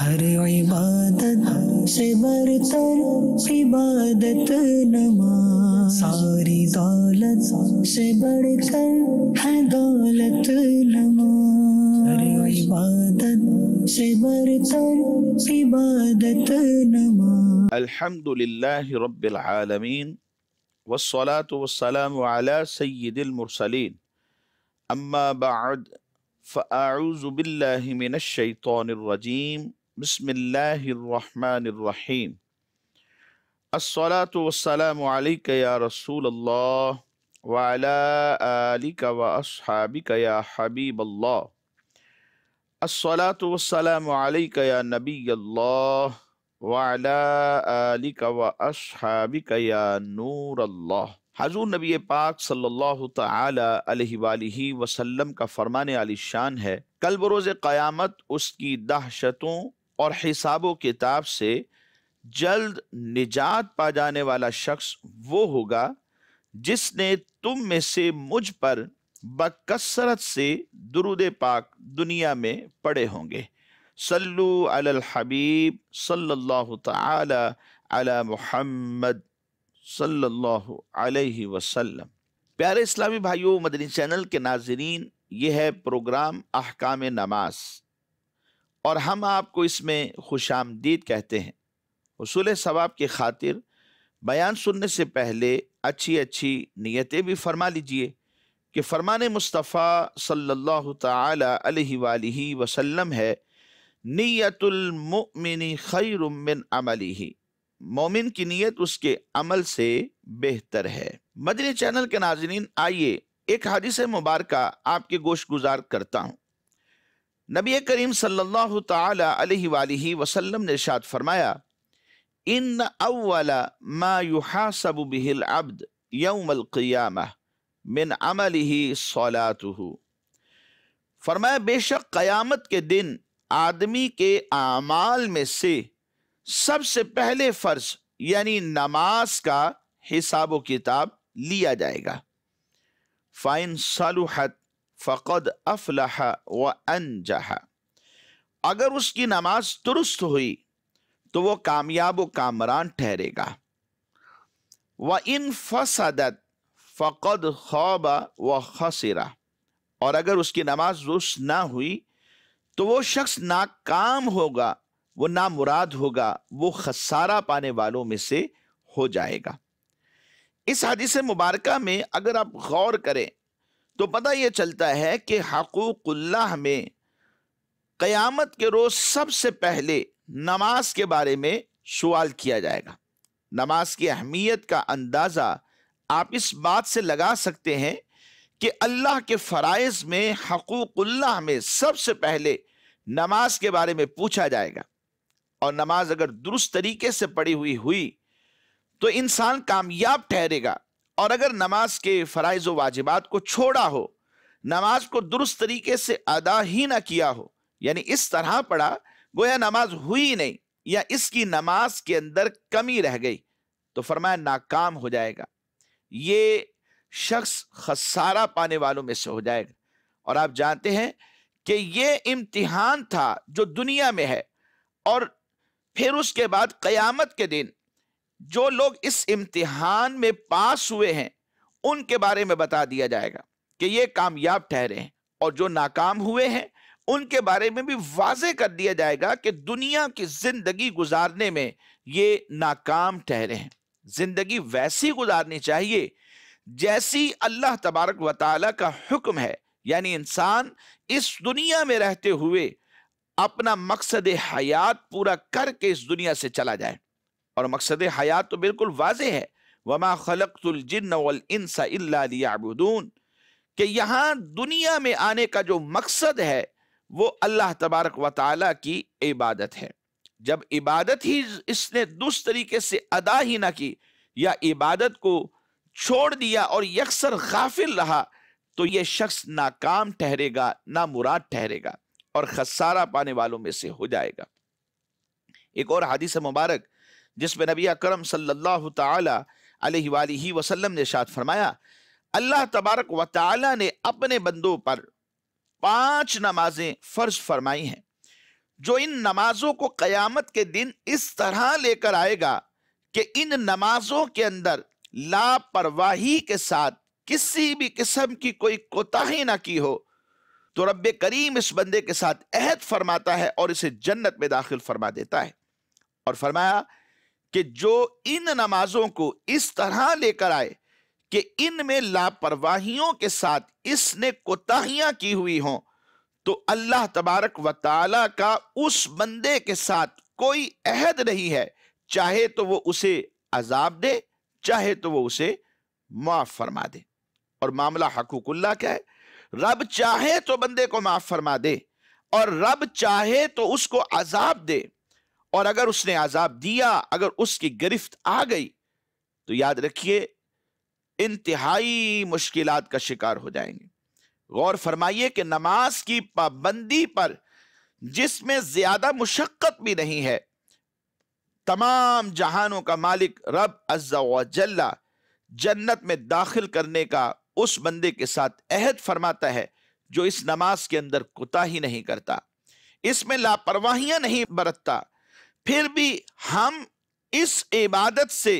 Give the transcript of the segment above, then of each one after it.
हर इबादत से बरतर इबादत नमाज सारी दौलत से बढ़कर है दौलत नमाज हर इबादत से बरतर इबादत الحمد لله رب العالمين والصلاة والسلام على سيد المرسلين أما بعد فأعوذ بالله من الشيطان الرجيم बसमीम असलातम या रसूल अल्लाह वालिक व असहाबिक या हबीब अल्लाह असलातम या नबी अल्लाह वालिक व असहाबिक या नूर अल्लाह हजूर नबी पाक सल्लल्लाहु अलैहि वसल्लम का फरमाने आली शान है कल बरोज़ क़यामत उसकी दहशतों और हिसाब किताब से जल्द निजात पा जाने वाला शख्स वो होगा जिसने तुम में से मुझ पर बकसरत से दुरुद पाक दुनिया में पड़े होंगे सल्लु अल हबीब सल्लल्लाहु ताला अला मुहम्मद सल्लल्लाहु अलैहि वसल्लम प्यारे इस्लामी भाइयों मदनी चैनल के नाजरीन यह है प्रोग्राम अहकाम नमाज़ और हम आपको इसमें खुश आमदीद कहते हैं उसूल सवाब की खातिर बयान सुनने से पहले अच्छी अच्छी नीयतें भी फरमा लीजिए कि फरमान मुस्तफ़ा सल्लल्लाहु अलैहि वसल्लम है नीयतुलमिन खैरमिन अमली ही मोमिन की नीयत उसके अमल से बेहतर है मदनी चैनल के नाजरीन आइए एक हदीस मुबारक आपके गोश गुजार करता हूँ नबी करीम सल्लल्लाहु ताला वसल्लम ने इरशाद फरमाया इन अव्वला मा युहासबु बिहिल अब्द यौमल क़ियामा मिन अमलिही सलातुहु फरमाया बेशक क़यामत के दिन आदमी के आमाल में से सबसे पहले फ़र्ज यानी नमाज का हिसाब किताब लिया जाएगा फ़ाइन सलूहत फ़कद अफलाह व अनजह अगर उसकी नमाज दुरुस्त हुई तो वो कामयाब व कामरान ठहरेगा व इन फसदत फ़कद खौब व खसरा और अगर उसकी नमाज दुरुस्त ना हुई तो वो शख्स नाकाम होगा वो ना मुराद होगा वो खसारा पाने वालों में से हो जाएगा इस हदीस मुबारक में अगर आप गौर करें तो पता ये चलता है कि हकूकुल्लाह में क़यामत के रोज़ सबसे पहले नमाज के बारे में सवाल किया जाएगा नमाज की अहमियत का अंदाज़ा आप इस बात से लगा सकते हैं कि अल्लाह के फ़रज़ में हकूकुल्लाह में सबसे पहले नमाज के बारे में पूछा जाएगा और नमाज अगर दुरुस्त तरीके से पढ़ी हुई हुई तो इंसान कामयाब ठहरेगा और अगर नमाज के फराइज वाजिबात को छोड़ा हो नमाज को दुरुस्त तरीके से अदा ही ना किया हो यानी इस तरह पढ़ा गोया नमाज हुई नहीं या इसकी नमाज के अंदर कमी रह गई तो फरमाया नाकाम हो जाएगा ये शख्स खसारा पाने वालों में से हो जाएगा और आप जानते हैं कि ये इम्तिहान था जो दुनिया में है और फिर उसके बाद क़यामत के दिन जो लोग इस इम्तिहान में पास हुए हैं उनके बारे में बता दिया जाएगा कि ये कामयाब ठहरे हैं और जो नाकाम हुए हैं उनके बारे में भी वाजे कर दिया जाएगा कि दुनिया की जिंदगी गुजारने में ये नाकाम ठहरे हैं जिंदगी वैसी गुजारनी चाहिए जैसी अल्लाह तबारक व का हुक्म है यानी इंसान इस दुनिया में रहते हुए अपना मकसद हयात पूरा करके इस दुनिया से चला जाए और मकसद हयात तो बिल्कुल वाज है वमा खलकजिन के यहाँ दुनिया में आने का जो मकसद है वो अल्लाह तबारक व ताली की इबादत है जब इबादत ही इसने दुरुस्त तरीके से अदा ही ना की या इबादत को छोड़ दिया और यकसर गाफिल रहा तो ये शख्स नाकाम ठहरेगा ना मुराद ठहरेगा और खसारा पाने वालों में से हो जाएगा एक और हादिस मुबारक जिसमें नबी अक्रम सल्लल्लाहु अलैहि वसल्लम ने शाद फरमाया अल्लाह तबारक व ताला ने अपने बंदों पर पांच नमाजें फर्ज फरमाई हैं जो इन नमाजों को कयामत के दिन इस तरह लेकर आएगा कि इन नमाजों के अंदर लापरवाही के साथ किसी भी किस्म की कोई कोताही ना की हो तो रब करीम इस बंदे के साथ अहद फरमाता है और इसे जन्नत में दाखिल फरमा देता है और फरमाया कि जो इन नमाजों को इस तरह लेकर आए कि इनमें लापरवाहियों के साथ इसने कोताहियां की हुई हों तो अल्लाह तबारक व ताला का उस बंदे के साथ कोई अहद नहीं है चाहे तो वो उसे अजाब दे चाहे तो वो उसे माफ फरमा दे और मामला हकूकुल्ला क्या है रब चाहे तो बंदे को माफ फरमा दे और रब चाहे तो उसको अजाब दे और अगर उसने आजाब दिया अगर उसकी गिरफ्त आ गई तो याद रखिए इंतहाई मुश्किल का शिकार हो जाएंगे गौर फरमाइए कि नमाज की पाबंदी पर जिसमें ज्यादा मुशक्क़त भी नहीं है तमाम जहानों का मालिक रब अज्जा जन्नत में दाखिल करने का उस बंदे के साथ अहद फरमाता है जो इस नमाज के अंदर कुताही नहीं करता इसमें लापरवाहियां नहीं बरतता फिर भी हम इस इबादत से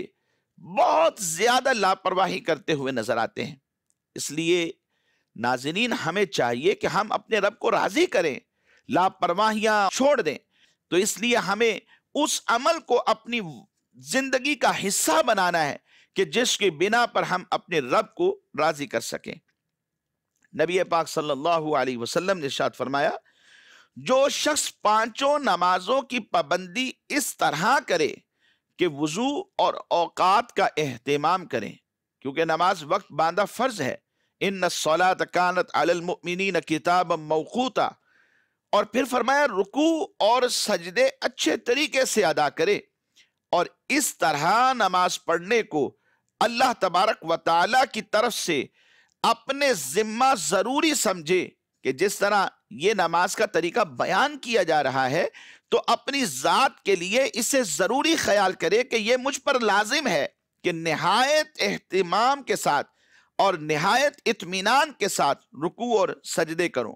बहुत ज़्यादा लापरवाही करते हुए नज़र आते हैं इसलिए नाजरीन हमें चाहिए कि हम अपने रब को राज़ी करें लापरवाहियां छोड़ दें तो इसलिए हमें उस अमल को अपनी ज़िंदगी का हिस्सा बनाना है कि जिसके बिना पर हम अपने रब को राज़ी कर सकें नबी पाक सल्लल्लाहु अलैहि वसल्लम ने शाद फरमाया जो शख्स पांचों नमाजों की पाबंदी इस तरह करे कि वजू और औकात का अहतमाम करें क्योंकि नमाज वक्त बांधा फर्ज है इन सौलात कानत न किताब मौकूता और फिर फरमाया रुकू और सजदे अच्छे तरीके से अदा करे और इस तरह नमाज पढ़ने को अल्लाह तबारक व ताली की तरफ से अपने जिम्मा ज़रूरी समझे कि जिस तरह ये नमाज का तरीका बयान किया जा रहा है तो अपनी ज़ात के लिए इसे ज़रूरी ख्याल करें कि यह मुझ पर लाजिम है कि नहायत अहतमाम के साथ और नहायत इतमान के साथ रुकू और सजदे करूँ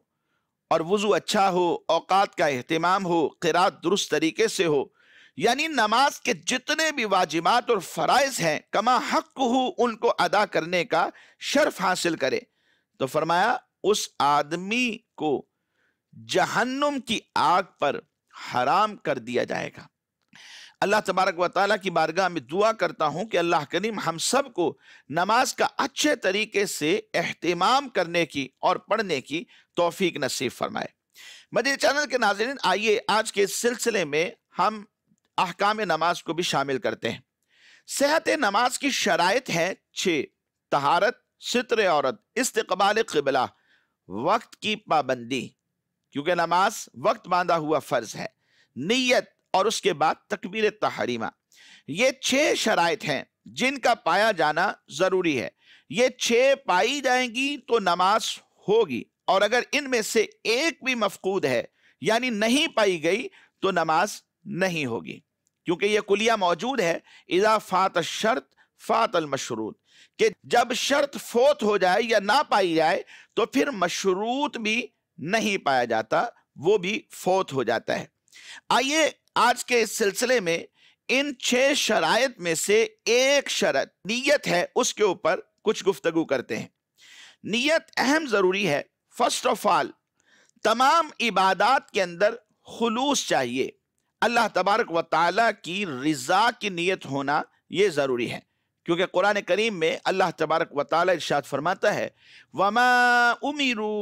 और वज़ू अच्छा हो औकात का अहतमाम हो किरात दुरुस्त तरीके से हो यानी नमाज के जितने भी वाजिबात और फ़रज़ हैं कमा हक हो उनको अदा करने का शर्फ हासिल करे तो फरमाया उस आदमी को जहन्नुम की आग पर हराम कर दिया जाएगा अल्लाह तबारक व ताली की बारगाह में दुआ करता हूँ कि अल्लाह करीम हम सब को नमाज का अच्छे तरीके से अहतमाम करने की और पढ़ने की तोफ़ी नसीब फरमाए मदीर चैनल के नाजरन आइए आज के सिलसिले में हम अहकाम नमाज को भी शामिल करते हैं सेहत नमाज की शरात है छः तहारत सितर औरत इस्तबाल कबला वक्त की पाबंदी क्योंकि नमाज वक्त बांधा हुआ फर्ज है नीयत और उसके बाद तकबीर तहरीमा ये छह शराइत हैं जिनका पाया जाना ज़रूरी है ये छह पाई जाएंगी तो नमाज होगी और अगर इनमें से एक भी मफकूद है यानी नहीं पाई गई तो नमाज नहीं होगी क्योंकि यह कुलिया मौजूद है इजा फात शर्त फातल मशरूत कि जब शर्त फोत हो जाए या ना पाई जाए तो फिर मशरूत भी नहीं पाया जाता वो भी फोत हो जाता है आइए आज के इस सिलसिले में इन छह शराय में से एक शरत नीयत है उसके ऊपर कुछ गुफ्तगु करते हैं नीयत अहम ज़रूरी है फर्स्ट ऑफ ऑल तमाम इबादत के अंदर खलूस चाहिए अल्लाह तबारक व की रज़ा की नीयत होना यह ज़रूरी है क्योंकि कुरान करीम में अल्लाह तबारक व इर्शाद फरमाता है वमा उमिरू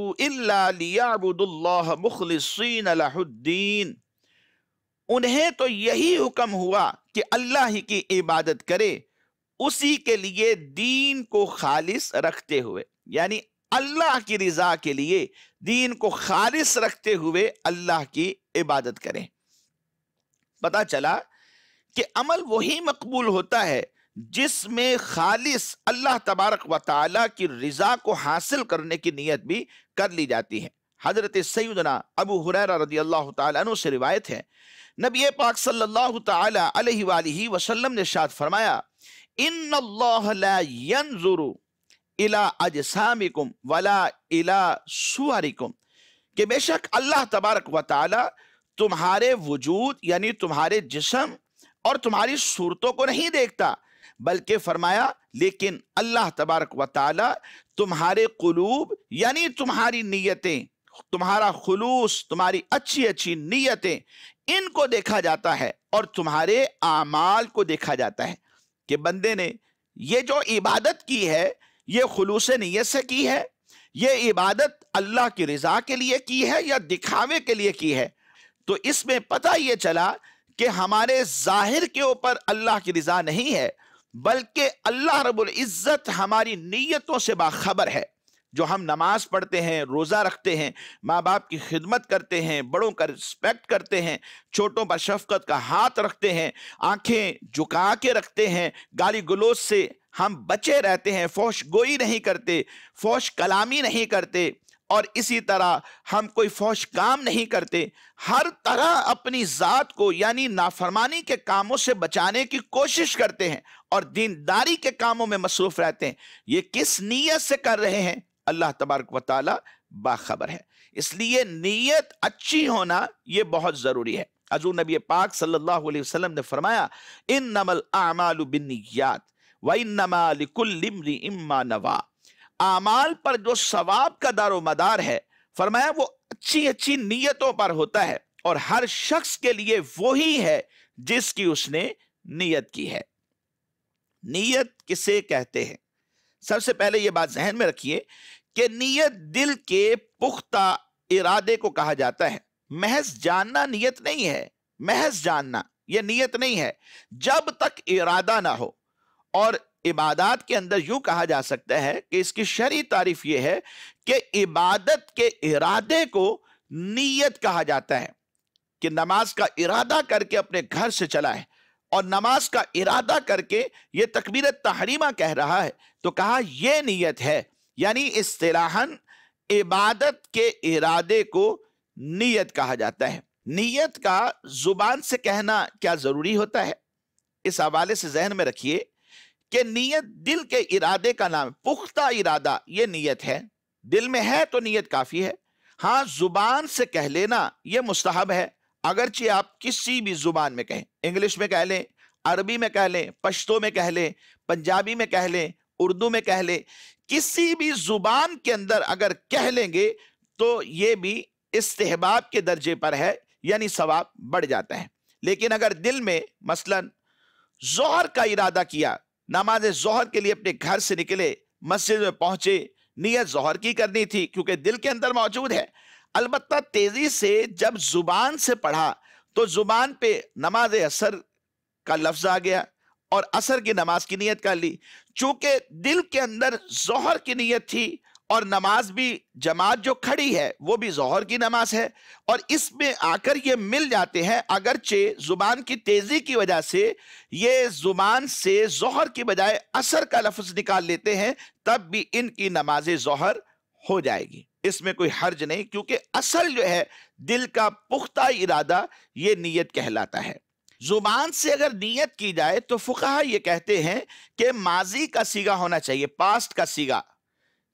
उन्हें तो यही हुक्म हुआ कि अल्लाह ही की इबादत करे उसी के लिए दीन को खालिस रखते हुए यानी अल्लाह की रजा के लिए दीन को खालिस रखते हुए अल्लाह की इबादत करें पता चला कि अमल वही मकबूल होता है जिसमें खालिस अल्लाह तबारक व ताली की रजा को हासिल करने की नीयत भी कर ली जाती है हज़रत सैदना अबू हुरैरा रदी अल्लाह तु से रिवायत है नबी पाक सल्लल्लाहु अलैहि वसल्लम वसल्लम ने शाद फरमाया इन यंजुरु इला अजसामिकुम वला इला सुअरिकुम कि बेशक अल्लाह तबारक व ताली तुम्हारे वजूद यानी तुम्हारे जिसम और तुम्हारी सूरतों को नहीं देखता बल्कि फरमाया लेकिन अल्लाह तबारक व तुम्हारे कुलूब यानी तुम्हारी नीयतें तुम्हारा खलूस तुम्हारी अच्छी अच्छी नीयतें इनको देखा जाता है और तुम्हारे आमाल को देखा जाता है कि बंदे ने ये जो इबादत की है ये खलूस नीयत से की है ये इबादत अल्लाह की रज़ा के लिए की है या दिखावे के लिए की है तो इसमें पता ये चला कि हमारे ज़ाहिर के ऊपर अल्लाह की रज़ा नहीं है बल्कि अल्लाह रब्बुल इज़्ज़त हमारी नीयतों से बाखबर है जो हम नमाज पढ़ते हैं रोज़ा रखते हैं माँ बाप की खिदमत करते हैं बड़ों का रिस्पेक्ट करते हैं छोटों पर शफकत का हाथ रखते हैं आंखें झुका के रखते हैं गाली गलोज से हम बचे रहते हैं फौश गोई नहीं करते फौश कलामी नहीं करते और इसी तरह हम कोई फौश काम नहीं करते हर तरह अपनी ज़ात को यानी नाफरमानी के कामों से बचाने की कोशिश करते हैं और दीनदारी के कामों में मसरूफ रहते हैं ये किस नीयत से कर रहे हैं अल्लाह तबारक व ताली बाखबर है इसलिए नीयत अच्छी होना यह बहुत ज़रूरी है हजू नबी पाक सल्लल्लाहु अलैहि वसल्लम ने फरमाया इन नमल आमाल बिन्नीत व नमालिकुल्लिमरी इम्मा नवा आमाल पर जो सवाब का दारो मदार है फरमाया वो अच्छी अच्छी नीयतों पर होता है और हर शख्स के लिए वही है जिसकी उसने नीयत की है नीयत किसे कहते हैं सबसे पहले यह बात जहन में रखिए कि नीयत दिल के पुख्ता इरादे को कहा जाता है महज जानना नीयत नहीं है महज जानना यह नीयत नहीं है जब तक इरादा ना हो और इबादत के अंदर यूं कहा जा सकता है कि इसकी शरी तारीफ यह है कि इबादत के इरादे को नीयत कहा जाता है कि नमाज का इरादा करके अपने घर से चला है और नमाज का इरादा करके ये तकबीर तहरीमा कह रहा है तो कहा यह नीयत है यानी इस्तलाहन इबादत के इरादे को नीयत कहा जाता है नीयत का जुबान से कहना क्या ज़रूरी होता है इस हवाले से जहन में रखिए कि नीयत दिल के इरादे का नाम पुख्ता इरादा यह नीयत है दिल में है तो नीयत काफ़ी है हाँ जुबान से कह लेना यह मुस्तहब है अगरचे आप किसी भी जुबान में कहें इंग्लिश में कह लें अरबी में कह लें पश्तो में कह लें पंजाबी में कह लें उर्दू में कह लें किसी भी जुबान के अंदर अगर कह लेंगे तो ये भी इस्तेहबाब के दर्जे पर है यानी सवाब बढ़ जाता है लेकिन अगर दिल में मसलन जोहर का इरादा किया नमाज जोहर के लिए अपने घर से निकले मस्जिद में पहुंचे नीयत जहर की करनी थी क्योंकि दिल के अंदर मौजूद है अलबत् तेजी से जब जुबान से पढ़ा तो जुबान पे नमाज असर का लफ्ज आ गया और असर की नमाज की नीयत कर ली चूंकि दिल के अंदर जोहर की नीयत थी और नमाज भी जमात जो खड़ी है वो भी जहर की नमाज है और इसमें आकर ये मिल जाते हैं अगरचे जुबान की तेजी की वजह से ये जुबान से जोहर की बजाय असर का लफ्ज निकाल लेते हैं तब भी इनकी नमाज जहर हो जाएगी इसमें कोई हर्ज नहीं क्योंकि असल जो है दिल का पुख्ता इरादा ये नीयत कहलाता है जुबान से अगर नीयत की जाए तो फुकाहा ये कहते हैं कि माजी का सीगा होना चाहिए पास्ट का सीगा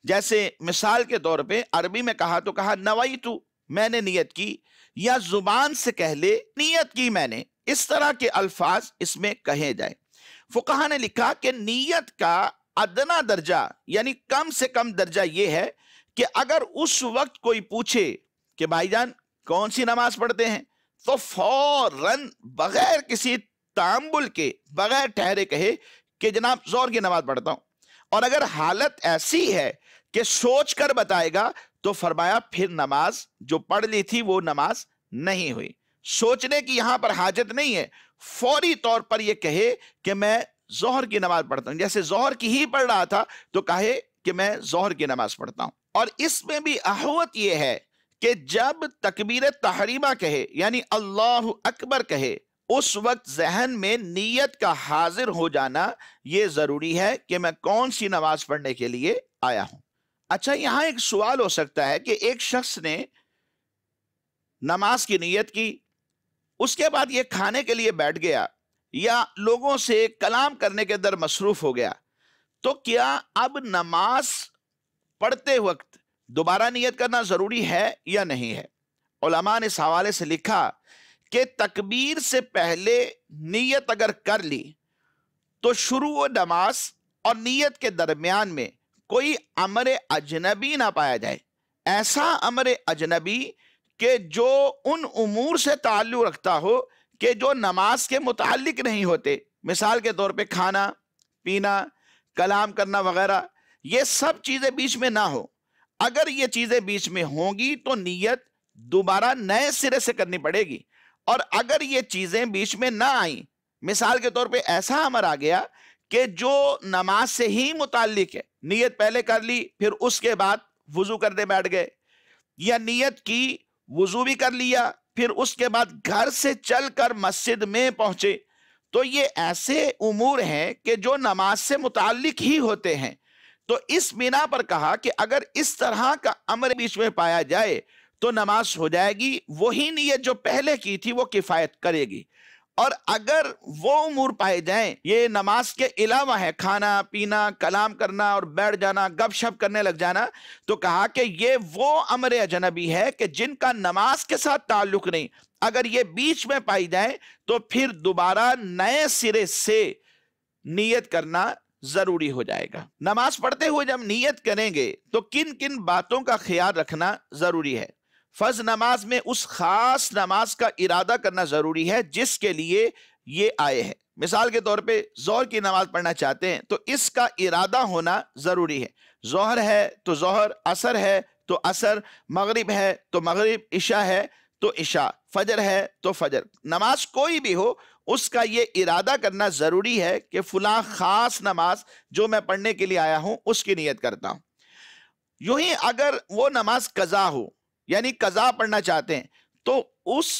जैसे मिसाल के तौर पे अरबी में कहा तो कहा नवाई तू मैंने नीयत की या जुबान से कह ले नीयत की मैंने इस तरह के अल्फाज इसमें कहे जाए फुकाहा ने लिखा कि नीयत का अदना दर्जा यानी कम से कम दर्जा यह है कि अगर उस वक्त कोई पूछे कि भाईजान कौन सी नमाज पढ़ते हैं तो फौरन बगैर किसी ताम्बुल के बगैर ठहरे कहे कि जनाब जोर की नमाज पढ़ता हूं और अगर हालत ऐसी है कि सोच कर बताएगा तो फरमाया फिर नमाज जो पढ़ ली थी वो नमाज नहीं हुई सोचने की यहां पर हाजत नहीं है फौरी तौर पर यह कहे कि मैं जोहर की नमाज पढ़ता हूं जैसे जोहर की ही पढ़ रहा था तो कहे कि मैं जोहर की नमाज पढ़ता हूं और इसमें भी अहवत यह है कि जब तकबीर तहरीमा कहे यानी अल्लाह अकबर कहे उस वक्त जहन में नीयत का हाजिर हो जाना यह ज़रूरी है कि मैं कौन सी नमाज पढ़ने के लिए आया हूं अच्छा यहां एक सवाल हो सकता है कि एक शख्स ने नमाज की नीयत की उसके बाद ये खाने के लिए बैठ गया या लोगों से कलाम करने के दर मसरूफ हो गया तो क्या अब नमाज पढ़ते वक्त दोबारा नियत करना ज़रूरी है या नहीं है उलमा ने इस हवाले से लिखा कि तकबीर से पहले नियत अगर कर ली तो शुरू नमाज और नीयत के दरमियान में कोई अमर अजनबी ना पाया जाए ऐसा अमर अजनबी के जो उन उमूर से ताल्लु रखता हो कि जो नमाज के मुतालिक नहीं होते मिसाल के तौर पे खाना पीना कलाम करना वगैरह ये सब चीजें बीच में ना हो अगर ये चीजें बीच में होंगी तो नीयत दोबारा नए सिरे से करनी पड़ेगी और अगर ये चीजें बीच में ना आई मिसाल के तौर पे ऐसा अमर आ गया कि जो नमाज से ही मुतालिक है नीयत पहले कर ली फिर उसके बाद वजू करने बैठ गए या नीयत की वजू भी कर लिया फिर उसके बाद घर से चलकर मस्जिद में पहुंचे तो ये ऐसे उमूर हैं कि जो नमाज से मुतालिक ही होते हैं तो इस बिना पर कहा कि अगर इस तरह का अमर बीच में पाया जाए तो नमाज हो जाएगी वही नीयत जो पहले की थी वो किफ़ायत करेगी और अगर वो उमूर पाए जाए ये नमाज के अलावा है खाना पीना कलाम करना और बैठ जाना गपशप करने लग जाना तो कहा कि ये वो अमर अजनबी है कि जिनका नमाज के साथ ताल्लुक नहीं अगर ये बीच में पाई जाए तो फिर दोबारा नए सिरे से नीयत करना जरूरी हो जाएगा नमाज पढ़ते हुए जब नीयत करेंगे तो किन किन बातों का ख्याल रखना जरूरी है फर्ज नमाज में उस खास नमाज का इरादा करना ज़रूरी है जिसके लिए ये आए हैं मिसाल के तौर पे जोहर की नमाज पढ़ना चाहते हैं तो इसका इरादा होना ज़रूरी है जोहर है तो जोहर असर है तो असर मगरिब है तो मगरिब इशा है तो इशा फजर है तो फजर नमाज कोई भी हो उसका ये इरादा करना ज़रूरी है कि फुला ख़ास नमाज जो मैं पढ़ने के लिए आया हूं उसकी नीयत करता हूं यू ही अगर वो नमाज कज़ा हो यानी कज़ा पढ़ना चाहते हैं तो उस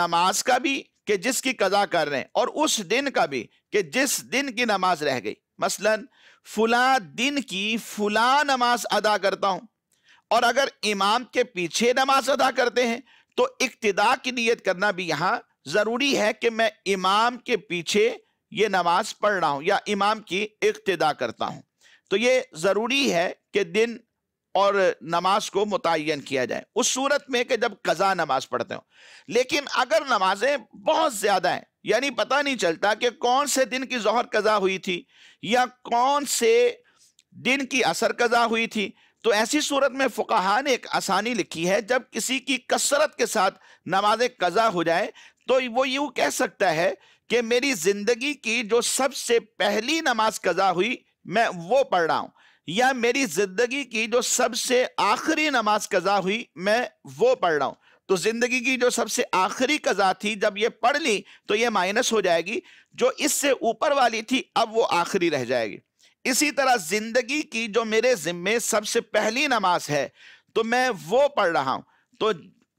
नमाज का भी कि जिसकी कज़ा कर रहे हैं और उस दिन का भी कि जिस दिन की नमाज रह गई मसलन फुला दिन की फुला नमाज अदा करता हूं और अगर इमाम के पीछे नमाज अदा करते हैं तो इक्तदा की नीयत करना भी यहां जरूरी है कि मैं इमाम के पीछे ये नमाज पढ़ रहा हूँ या इमाम की इक्तदा करता हूँ तो ये ज़रूरी है कि दिन और नमाज को मुतन किया जाए उस सूरत में कि जब कज़ा नमाज पढ़ते हो लेकिन अगर नमाजें बहुत ज़्यादा हैं यानी पता नहीं चलता कि कौन से दिन की जहर कज़ा हुई थी या कौन से दिन की असर कज़ा हुई थी तो ऐसी सूरत में फ़ुकाहा ने एक आसानी लिखी है जब किसी की कसरत के साथ नमाजें कज़ा हो जाए तो वो यूं कह सकता है कि मेरी जिंदगी की जो सबसे पहली नमाज कजा हुई मैं वो पढ़ रहा हूं या मेरी जिंदगी की जो सबसे आखिरी नमाज कजा हुई मैं वो पढ़ रहा हूं तो जिंदगी की जो सबसे आखिरी कजा थी जब ये पढ़ ली तो ये माइनस हो जाएगी जो इससे ऊपर वाली थी अब वो आखिरी रह जाएगी इसी तरह जिंदगी की जो मेरे जिम्मे सबसे पहली नमाज है तो मैं वो पढ़ रहा हूं तो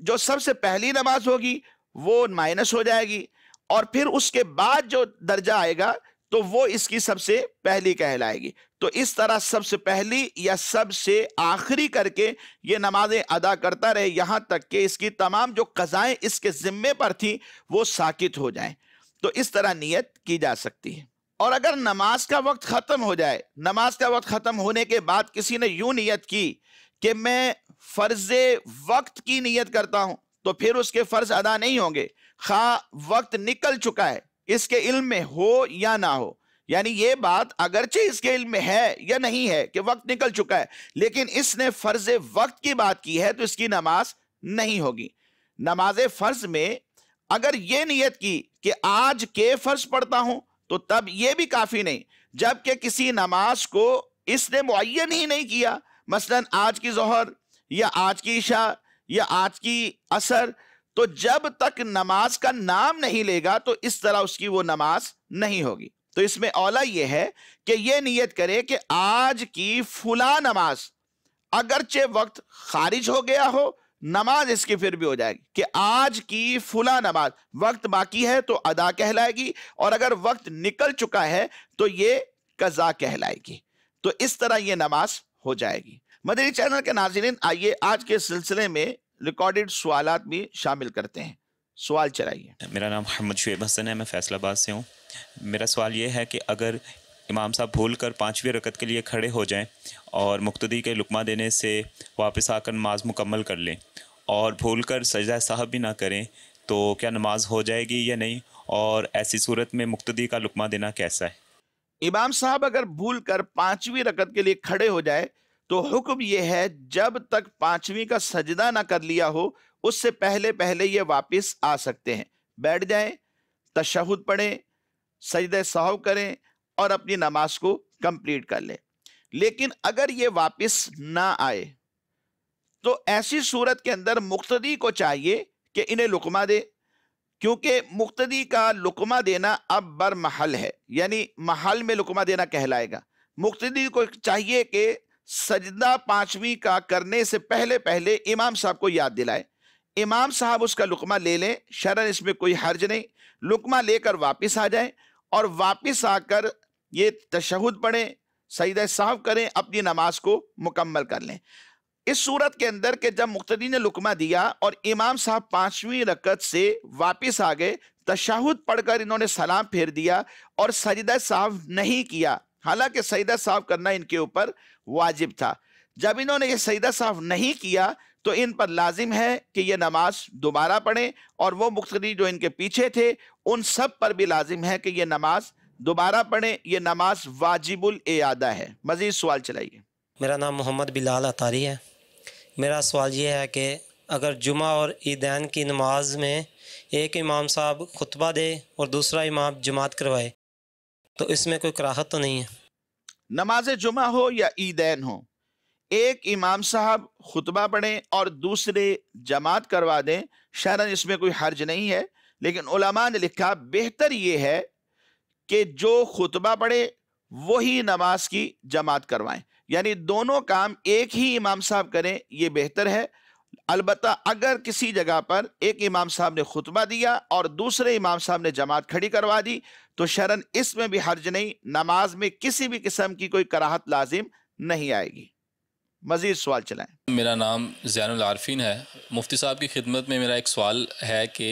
जो सबसे पहली नमाज होगी वो माइनस हो जाएगी और फिर उसके बाद जो दर्जा आएगा तो वो इसकी सबसे पहली कहलाएगी तो इस तरह सबसे पहली या सबसे आखिरी करके ये नमाजें अदा करता रहे यहाँ तक कि इसकी तमाम जो कज़ाएं इसके ज़िम्मे पर थी वो साकित हो जाएं तो इस तरह नियत की जा सकती है और अगर नमाज का वक्त ख़त्म हो जाए नमाज का वक्त ख़त्म होने के बाद किसी ने यूं नियत की कि मैं फ़र्ज़ वक्त की नियत करता हूँ तो फिर उसके फर्ज अदा नहीं होंगे खा वक्त निकल चुका है इसके इल्म में हो या ना हो यानी ये बात अगरचे इसके इल्म में है या नहीं है कि वक्त निकल चुका है लेकिन इसने फर्ज वक्त की बात की है तो इसकी नमाज नहीं होगी नमाज फर्ज में अगर ये नियत की कि आज के फर्ज पढ़ता हूं तो तब ये भी काफी नहीं जबकि किसी नमाज को इसने मुन ही नहीं किया मसलन आज की जहर या आज की ईशा या आज की असर तो जब तक नमाज का नाम नहीं लेगा तो इस तरह उसकी वो नमाज नहीं होगी तो इसमें औला ये है कि ये नियत करे कि आज की फुला नमाज अगरचे वक्त खारिज हो गया हो नमाज इसकी फिर भी हो जाएगी कि आज की फुला नमाज वक्त बाकी है तो अदा कहलाएगी और अगर वक्त निकल चुका है तो ये कजा कहलाएगी तो इस तरह ये नमाज हो जाएगी मदरी चैनल के नाजरीन आइए आज के सिलसिले में रिकॉर्डेड सवाल भी शामिल करते हैं सवाल चलाइए मेरा नाम मोहम्मद शुएब हसन है मैं फैसलाबाद से हूँ मेरा सवाल ये है कि अगर इमाम साहब भूल कर पाँचवीं रकत के लिए खड़े हो जाएं और मुख्तदी के लुकमा देने से वापस आकर नमाज मुकम्मल कर लें और भूल कर सजा साहब भी ना करें तो क्या नमाज हो जाएगी या नहीं और ऐसी सूरत में मुख्तदी का लुकमा देना कैसा है इमाम साहब अगर भूल कर पाँचवीं रकत के लिए खड़े हो जाए तो हुक्म यह है जब तक पांचवी का सजदा ना कर लिया हो उससे पहले पहले ये वापस आ सकते हैं बैठ जाएं तशहद पढ़ें सजद साहब करें और अपनी नमाज को कंप्लीट कर लें लेकिन अगर ये वापस ना आए तो ऐसी सूरत के अंदर मुख्तदी को चाहिए कि इन्हें लुकमा दे क्योंकि मुख्तदी का लुकमा देना अब बर महल है यानी महल में लुकमा देना कहलाएगा मुख्तदी को चाहिए कि सजदा पांचवी का करने से पहले पहले इमाम साहब को याद दिलाए इमाम साहब उसका लुकमा ले लें शरण इसमें कोई हर्ज नहीं लुकमा लेकर वापस आ जाएं और वापस आकर ये तशहद पढ़ें सजद साहब करें अपनी नमाज को मुकम्मल कर लें इस सूरत के अंदर के जब मुख्तरी ने लुकमा दिया और इमाम साहब पाँचवीं रकत से वापस आ गए तशाह पढ़कर इन्होंने सलाम फेर दिया और सजदा साहब नहीं किया हालांकि सईदा साफ करना इनके ऊपर वाजिब था जब इन्होंने ये सईदा साफ नहीं किया तो इन पर लाजिम है कि ये नमाज दोबारा पढ़ें और वो मुख्तरी जो इनके पीछे थे उन सब पर भी लाजिम है कि ये नमाज दोबारा पढ़ें ये नमाज वाजिबुल एदा है मज़ीद सवाल चलाइए मेरा नाम मोहम्मद बिलाल अतारी है मेरा सवाल ये है कि अगर जुमा और ईदैन की नमाज में एक इमाम साहब खुतबा दे और दूसरा इमाम जमात करवाए तो इसमें कोई कराहत तो नहीं है नमाज जुमा हो या ईदैन हो एक इमाम साहब खुतबा पढ़े और दूसरे जमात करवा दें शायद इसमें कोई हर्ज नहीं है लेकिन उलमा ने लिखा बेहतर ये है कि जो खुतबा पढ़े वही नमाज की जमात करवाएं यानी दोनों काम एक ही इमाम साहब करें ये बेहतर है अलबत् अगर किसी जगह पर एक इमाम साहब ने खुतबा दिया और दूसरे इमाम साहब ने जमात खड़ी करवा दी तो शरण इसमें भी हर्ज नहीं नमाज में किसी भी किस्म की कोई कराहत लाजिम नहीं आएगी मज़ीद सवाल चलाएं मेरा नाम जैन आरफिन है मुफ्ती साहब की खिदमत में मेरा एक सवाल है कि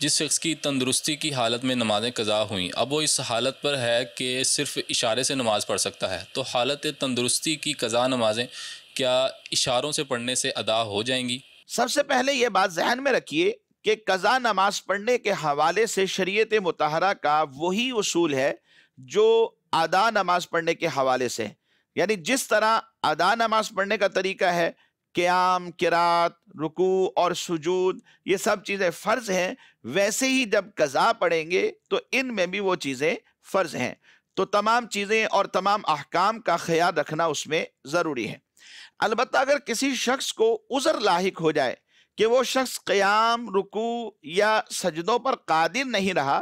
जिस शख्स की तंदुरुस्ती की हालत में नमाजें कज़ा हुई अब वो इस हालत पर है कि सिर्फ इशारे से नमाज़ पढ़ सकता है तो हालत तंदुरुस्ती की कज़ा नमाजें क्या इशारों से पढ़ने से अदा हो जाएंगी सबसे पहले ये बात जहन में रखिए कि कज़ा नमाज पढ़ने के हवाले से शरीयत मतहरा का वही असूल है जो आदा नमाज पढ़ने के हवाले से यानी जिस तरह आदा नमाज पढ़ने का तरीका है क्याम किरात रुकू और सुजूद ये सब चीज़ें फ़र्ज हैं वैसे ही जब कज़ा पढ़ेंगे तो इन में भी वो चीज़ें फ़र्ज हैं तो तमाम चीज़ें और तमाम अहकाम का ख्याल रखना उसमें ज़रूरी है अलबत् अगर किसी शख्स को उज़र लाक हो जाए कि वो शख्स क़याम रुकू या सजदों पर कादिर नहीं रहा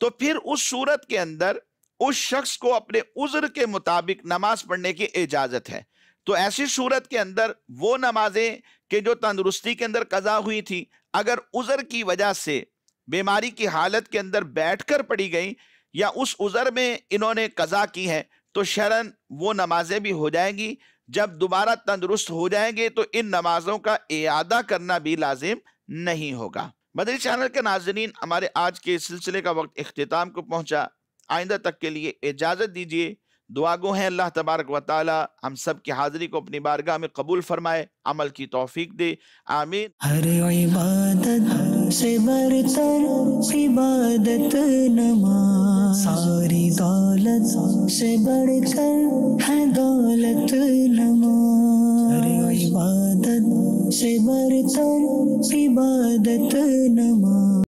तो फिर उस सूरत के अंदर उस शख्स को अपने उज्र के मुताबिक नमाज पढ़ने की इजाज़त है तो ऐसी सूरत के अंदर वो नमाजें के जो तंदुरुस्ती के अंदर कज़ा हुई थी अगर उज़र की वजह से बीमारी की हालत के अंदर बैठ कर पड़ी गई या उस उज़र में इन्होंने कज़ा की है तो शरण वो नमाजें भी हो जाएंगी जब दोबारा तंदुरुस्त हो जाएंगे तो इन नमाजों का इयादा करना भी लाजिम नहीं होगा मदरी चैनल के नाजरीन हमारे आज के सिलसिले का वक्त अख्ताम को पहुंचा आइंदा तक के लिए इजाज़त दीजिए दुआगो हैं अल्लाह तबारक वाली हम सब की हाजिरी को अपनी बारगाह में कबूल फरमाए अमल की तोफीक दे आमिर हर इबादत से बरतर इबादत नमा सारी दौलत से बढ़कर है दौलत नमा इबादत से बढ़कर इबादत नमा